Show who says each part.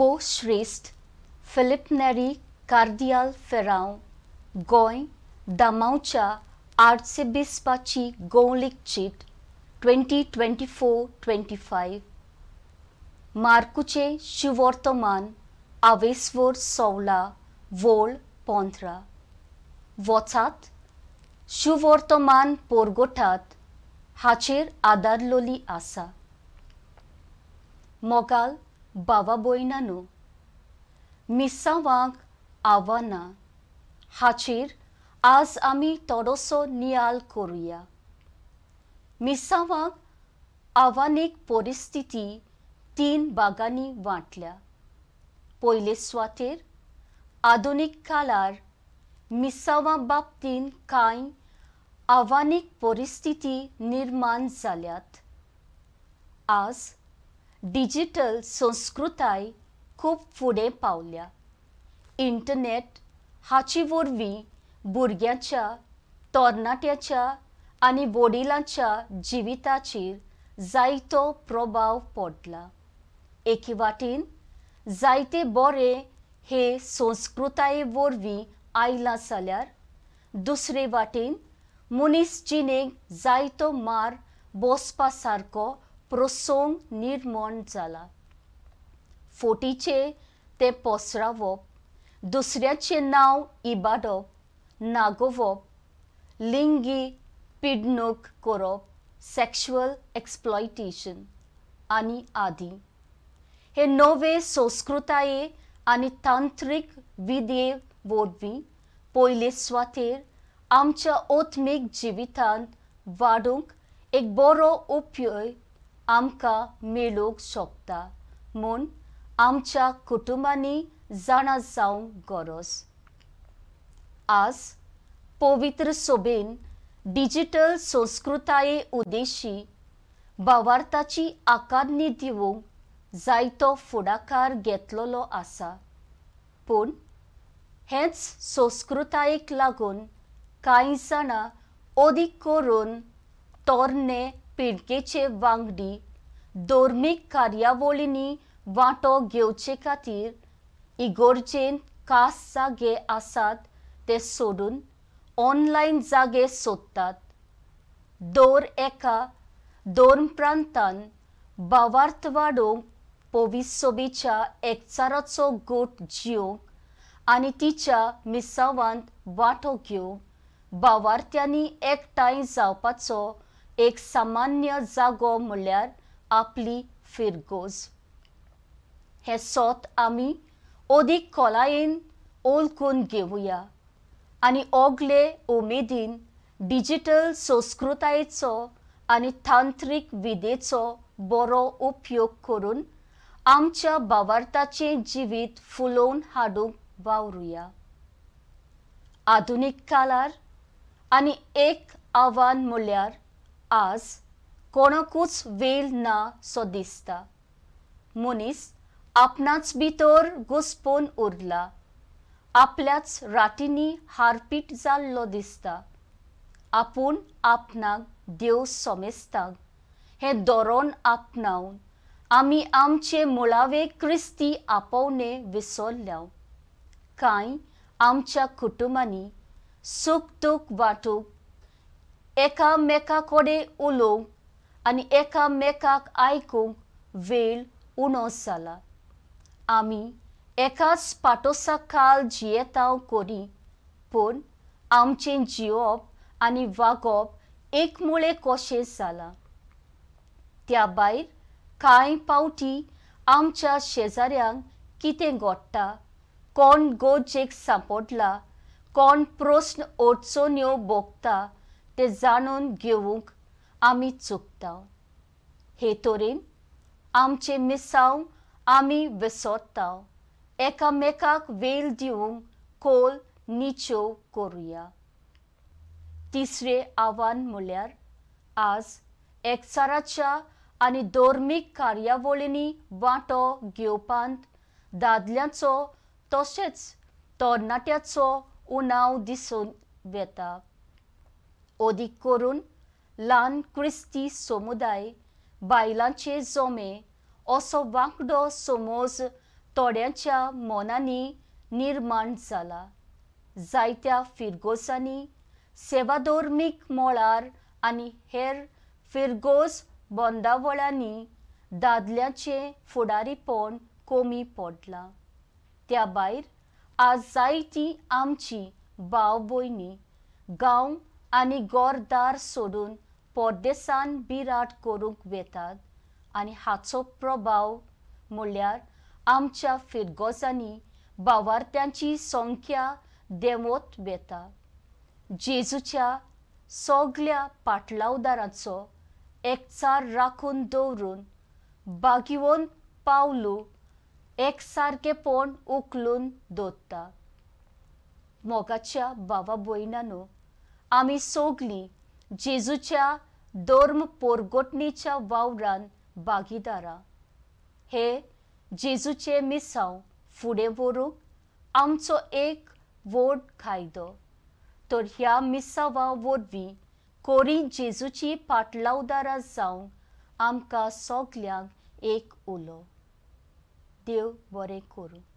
Speaker 1: Boshrist Philip Neri Cardial Ferrão Goi Damaucha Arcebispachi Golikchit 2024-25 Marcuche Shivortoman Avesvor Soula Vol Pontra Votsat সুবর্তমান পর্গঠাত হাচের আদারললি আসা মকাল बावा बोयनानो मिसावांक आवाना हाचेर आज आमी थोडोसो नियाल करुया मिसावांक आव्हानीक परिस्थिती तीन भागांनी वांटल्या पयले सुवातेर आधुनीक काळार मिसावा बाबतीन कांय आव्हानीक परिस्थिती निर्माण जाल्यात आज डिजिटल संस्कृताय खूब फुडें पावल्या इंटरनेट हाची वरवीं भुरग्यांच्या तरणाट्याच्या आनी वडिलांच्या जिविताचेर जायतो प्रभाव पडला एके वाटेन जायते बरे हे संस्कृताये वरवीं आयलां जाल्यार दुसरे वाटेन मनीस जिणेक जायतो मार बसपा सारको प्रसंग निर्माण जाला फोटीचे ते पसरावप दुसऱ्याचे नाव इबाडप नागोवप लिंगी पिडणूक करप सेक्शुअल एक्सप्लॉयटेशन आणि आदी हे नवे संस्कृताये आणि तांत्रीक विधे वरवी पयले स्वातेर आमच्या ओत्मीक जिवितांत वाडूंक एक बरो उपयोग आमकां मेळूंक शकता म्हूण आमच्या कुटुंबांनी जाणा जावंक गरज आज पवित्र सोबेन डिजिटल संस्कृताये उद्देशी भावार्थाची आकारणी दिवंक जायतो फुडाकार घेतलेलो आसा पूण हेच संस्कृतायेक लागून कांय जाणां अदीक करून तोरणे पिळगेचे वांगडी धर्मीक कार्यावळींनी वांटो घेवचे खातीर इगोर्जेन खास जागे आसात ते सोडून ऑनलायन जागे सोदतात दोर एका दोन प्रांतान भावार्थ वाडोवंक पोविसोबीच्या एकचाराचो गोट जियोंक आनी तिच्या मिसावांत वांटो घेवंक भावार्थ्यांनी एकठांय जावपाचो एक सामान्य जागो म्हळ्यार आपली फिरगोज हे सोत आमी ओदीक कोलायेन ओळखून घेवया आनी ओगले उमेदीन डिजिटल संस्कृतायेचो आनी तांत्रीक विदेचो बरो उपयोग करून आमच्या बावार्थाचें जिवीत फुलोवन हाडूंक वावरुया आधुनीक कालार आनी एक आव्हान म्हळ्यार आज कोणकूच वेल ना सो दिसता मनीस आपणाच भितर घुसपोन उरला आपल्याच रातींनी हारपीट जाल्लो दिसता आपूण आपणाक देव सोमेस्ताक हे दोरोन आपणावन आमी आमचे मुळावे क्रिस्ती आपोवणे विसरल्या कांय आमच्या कुटुंबांनी सुख दूख वाटूक एकामेकाकडे उलोवंक आनी एकामेकाक आयकूंक वेळ उणो जाला आमी एकाच काल जियेतांव करी पूण आमचे जिवप आणि वागप एकमुळे कशें झाला त्या भायर कांय पावटी आमच्या शेजाऱ्यांक कितें घडटा कोण गोजेक सांपडला कोण प्रस्न अडचण्यो भोगता ते जाणून घेवंक आमी चुकता हे तरेन आमचे मिसांव आमी विसोता एकामेकाक वेल दिवंक कोल निचो करुया तिसरे आव्हान म्हळ्यार आज एकचाराच्या आनी धोर्मीक कार्यावळींनी वांटो घेवपांत दादल्यांचो तशेंच तरणाट्याचो उणाव दिसून येता अधिक करून लान क्रिस्ती समुदाय बायलांचे जोमे असो वांगडो समोज थोड्यांच्या मनांनी निर्माण जाला जायत्या फिरगोसांनी सेवाधोर्मीक मळार आनी हेर फिरगोस बोंदावळांनी दादल्यांचें फुडारीपण कमी पडलां त्या भायर आज जायतीं आमची भाव भयणी गांव आणि गोरदार सोडून परदेसान बिराट करूंक वेतात आनी हाचो प्रभाव म्हणल्यार आमच्या फिरगोजांनी बावार्थ्यांची संख्या देंवत वेता जेजूच्या सगल्या पाटलावदारांचो एकचार राखून दवरून पावलो पावलू एकसारकेपण उखलून दवरता मोगाच्या बाबा भयणांनो आमी सोगली जेजूच्या दोर्म पोरगोटणीच्या वावरान बागीदारा हे जेजूचे मिसाव फुडें व्हरूंक आमचो एक वोट खाईदो तर ह्या मिसावा वरवीं कोरी जेजूची पाटलावदारा जावन आमकां सगल्यांक एक उलो देव बरें करूं